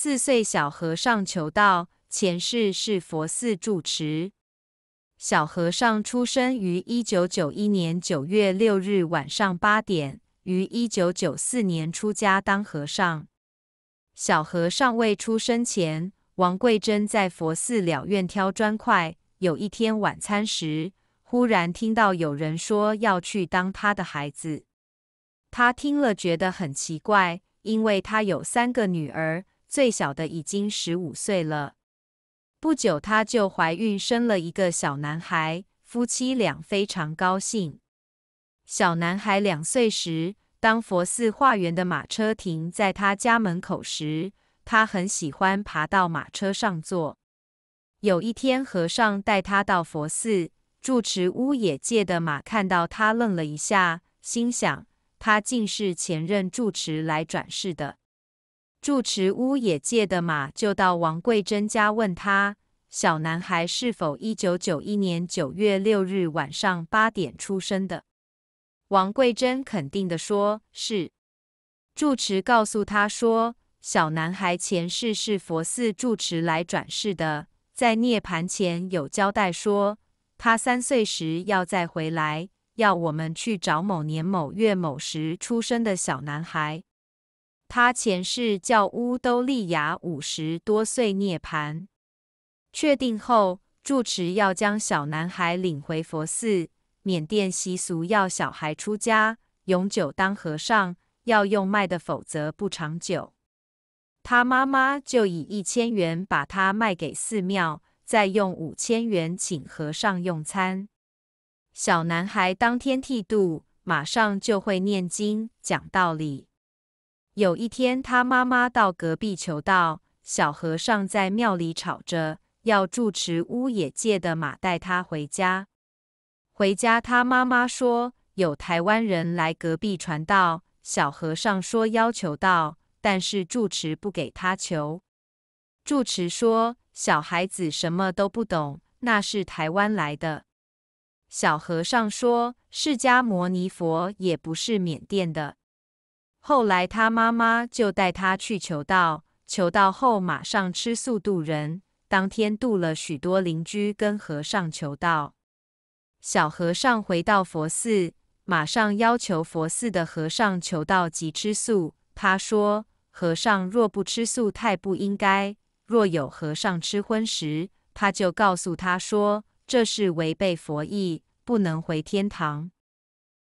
四岁小和尚求道，前世是佛寺住持。小和尚出生于一九九一年九月六日晚上八点，于一九九四年出家当和尚。小和尚未出生前，王桂珍在佛寺了院挑砖块。有一天晚餐时，忽然听到有人说要去当他的孩子，他听了觉得很奇怪，因为他有三个女儿。最小的已经十五岁了，不久她就怀孕生了一个小男孩，夫妻俩非常高兴。小男孩两岁时，当佛寺化缘的马车停在他家门口时，他很喜欢爬到马车上坐。有一天，和尚带他到佛寺，住持乌野界的马看到他愣了一下，心想他竟是前任住持来转世的。住持乌野借的马，就到王桂珍家问他：小男孩是否一九九一年九月六日晚上八点出生的？王桂珍肯定地说是。住持告诉他：说小男孩前世是佛寺住持来转世的，在涅盘前有交代，说他三岁时要再回来，要我们去找某年某月某时出生的小男孩。他前世叫乌兜利亚五十多岁涅盘。确定后，住持要将小男孩领回佛寺。缅甸习俗要小孩出家，永久当和尚，要用卖的，否则不长久。他妈妈就以一千元把他卖给寺庙，再用五千元请和尚用餐。小男孩当天剃度，马上就会念经讲道理。有一天，他妈妈到隔壁求道，小和尚在庙里吵着要住持乌也借的马带他回家。回家，他妈妈说有台湾人来隔壁传道。小和尚说要求道，但是住持不给他求。住持说小孩子什么都不懂，那是台湾来的。小和尚说释迦牟尼佛也不是缅甸的。后来，他妈妈就带他去求道。求道后，马上吃素度人。当天度了许多邻居跟和尚求道。小和尚回到佛寺，马上要求佛寺的和尚求道及吃素。他说，和尚若不吃素，太不应该。若有和尚吃荤食，他就告诉他说，这是违背佛意，不能回天堂。